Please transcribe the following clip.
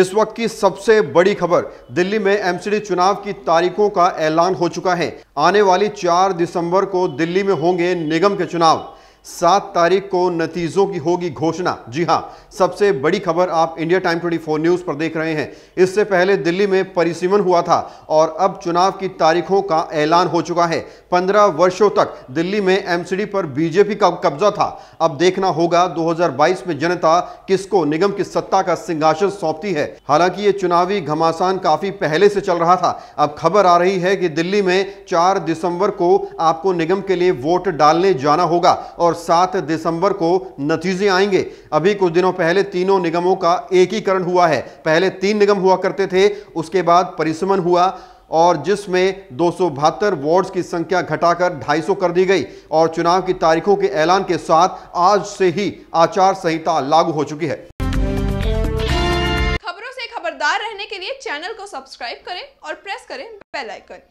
इस वक्त की सबसे बड़ी खबर दिल्ली में एमसीडी चुनाव की तारीखों का ऐलान हो चुका है आने वाली 4 दिसंबर को दिल्ली में होंगे निगम के चुनाव सात तारीख को नतीजों की होगी घोषणा जी हां सबसे बड़ी खबर आप इंडिया टाइम 24 न्यूज पर देख रहे हैं इससे पहले दिल्ली में परिसीमन हुआ था और अब चुनाव की तारीखों का ऐलान हो चुका है 15 वर्षों तक दिल्ली में एमसीडी पर बीजेपी का कब्जा था अब देखना होगा 2022 में जनता किसको निगम की सत्ता का सिंहासन सौंपती है हालांकि ये चुनावी घमासान काफी पहले से चल रहा था अब खबर आ रही है कि दिल्ली में चार दिसंबर को आपको निगम के लिए वोट डालने जाना होगा और सात दिसंबर को नतीजे आएंगे अभी कुछ दिनों पहले तीनों निगमों का एकीकरण हुआ है पहले तीन निगम हुआ करते थे उसके बाद परिसमन हुआ और जिसमें दो वार्ड्स की संख्या घटाकर 250 कर दी गई और चुनाव की तारीखों के ऐलान के साथ आज से ही आचार संहिता लागू हो चुकी है खबरों से खबरदार रहने के लिए चैनल को सब्सक्राइब करें और प्रेस करें बेल आइकन